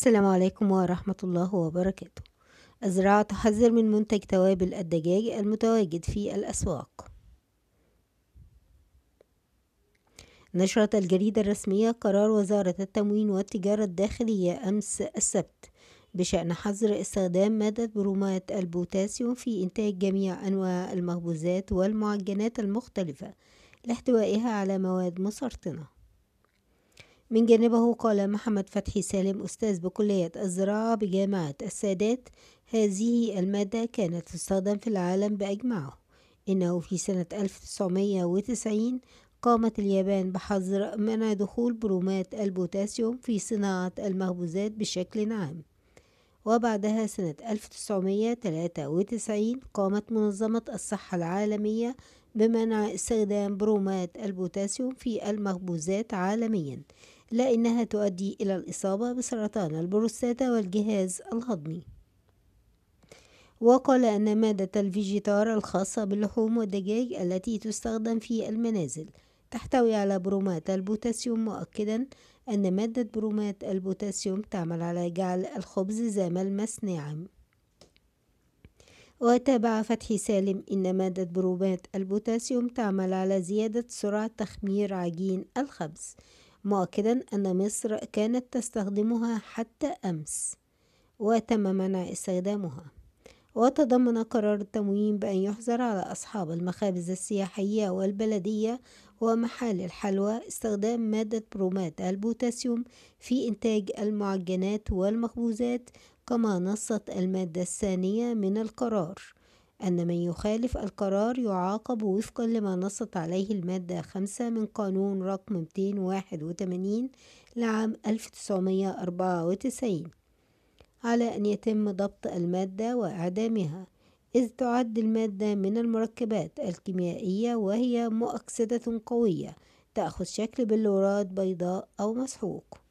السلام عليكم ورحمة الله وبركاته الزراعة تحذر من منتج توابل الدجاج المتواجد في الأسواق نشرت الجريدة الرسمية قرار وزارة التموين والتجارة الداخلية أمس السبت بشأن حظر استخدام مادة برومات البوتاسيوم في إنتاج جميع أنواع المخبوزات والمعجنات المختلفة لاحتوائها على مواد مسرطنة من جانبه قال محمد فتحي سالم أستاذ بكلية الزراعة بجامعة السادات هذه المادة كانت تستخدم في العالم بأجمعه إنه في سنة 1990 قامت اليابان بحظر منع دخول برومات البوتاسيوم في صناعة المخبوزات بشكل عام وبعدها سنة 1993 قامت منظمة الصحة العالمية بمنع استخدام برومات البوتاسيوم في المخبوزات عالميا لأنها تؤدي إلى الإصابة بسرطان البروستاتا والجهاز الهضمي وقال أن مادة الفيجيتار الخاصة باللحوم والدجاج التي تستخدم في المنازل تحتوي على برومات البوتاسيوم مؤكدا أن مادة برومات البوتاسيوم تعمل على جعل الخبز ذا ملمس ناعم وتابع فتحي سالم إن مادة برومات البوتاسيوم تعمل على زيادة سرعة تخمير عجين الخبز مؤكدا أن مصر كانت تستخدمها حتى أمس وتم منع استخدامها وتضمن قرار التموين بأن يحظر على أصحاب المخابز السياحية والبلدية ومحال الحلوى استخدام مادة برومات البوتاسيوم في إنتاج المعجنات والمخبوزات كما نصت المادة الثانية من القرار أن من يخالف القرار يعاقب وفقا لما نصت عليه المادة 5 من قانون رقم 281 لعام 1994 على أن يتم ضبط المادة وإعدامها إذ تعد المادة من المركبات الكيميائية وهي مؤكسدة قوية تأخذ شكل بلورات بيضاء أو مسحوق